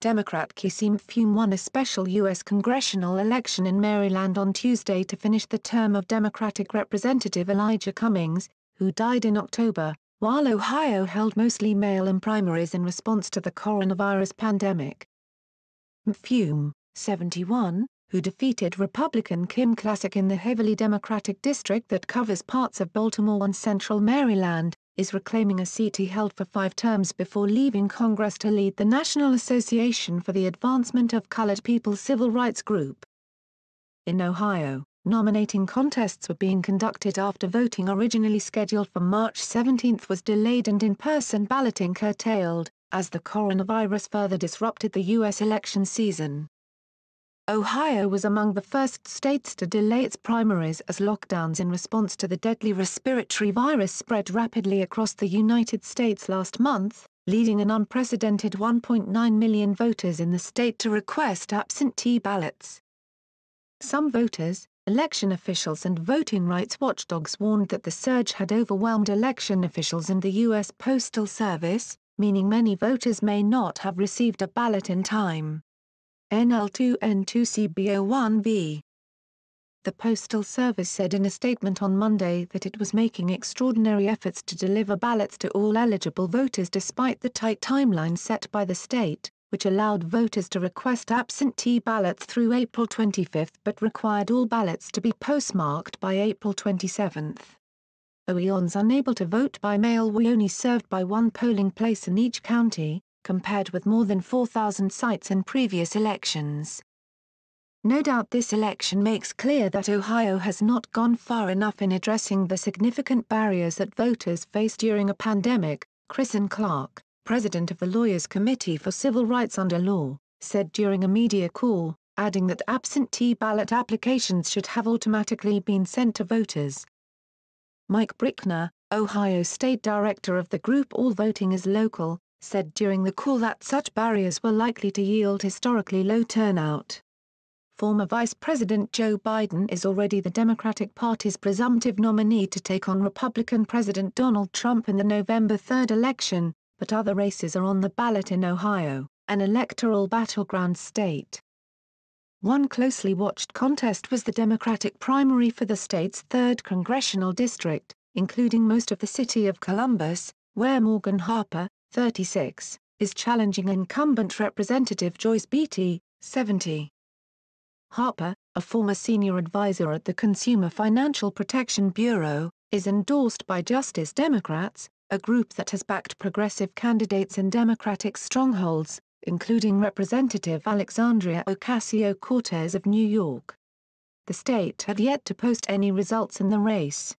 Democrat Kasim Fume won a special U.S. congressional election in Maryland on Tuesday to finish the term of Democratic Representative Elijah Cummings, who died in October, while Ohio held mostly mail-in primaries in response to the coronavirus pandemic. Fume, 71, who defeated Republican Kim Classic in the heavily Democratic district that covers parts of Baltimore and central Maryland, is reclaiming a seat he held for five terms before leaving Congress to lead the National Association for the Advancement of Colored People's Civil Rights Group. In Ohio, nominating contests were being conducted after voting originally scheduled for March 17 was delayed and in-person balloting curtailed, as the coronavirus further disrupted the U.S. election season. Ohio was among the first states to delay its primaries as lockdowns in response to the deadly respiratory virus spread rapidly across the United States last month, leading an unprecedented 1.9 million voters in the state to request absentee ballots. Some voters, election officials and voting rights watchdogs warned that the surge had overwhelmed election officials and the U.S. Postal Service, meaning many voters may not have received a ballot in time. NL2N2CBO1V. The Postal Service said in a statement on Monday that it was making extraordinary efforts to deliver ballots to all eligible voters despite the tight timeline set by the state, which allowed voters to request absentee ballots through April 25 but required all ballots to be postmarked by April 27. OEONs unable to vote by mail were only served by one polling place in each county, compared with more than 4,000 sites in previous elections. No doubt this election makes clear that Ohio has not gone far enough in addressing the significant barriers that voters face during a pandemic, Chrisen Clark, president of the Lawyers Committee for Civil Rights Under Law, said during a media call, adding that absentee ballot applications should have automatically been sent to voters. Mike Brickner, Ohio State Director of the group All Voting is Local, said during the call that such barriers were likely to yield historically low turnout. Former Vice President Joe Biden is already the Democratic Party's presumptive nominee to take on Republican President Donald Trump in the November 3 election, but other races are on the ballot in Ohio, an electoral battleground state. One closely watched contest was the Democratic primary for the state's 3rd congressional district, including most of the city of Columbus, where Morgan Harper, 36, is challenging incumbent Representative Joyce Beatty, 70. Harper, a former senior advisor at the Consumer Financial Protection Bureau, is endorsed by Justice Democrats, a group that has backed progressive candidates in Democratic strongholds, including Representative Alexandria Ocasio-Cortez of New York. The state had yet to post any results in the race.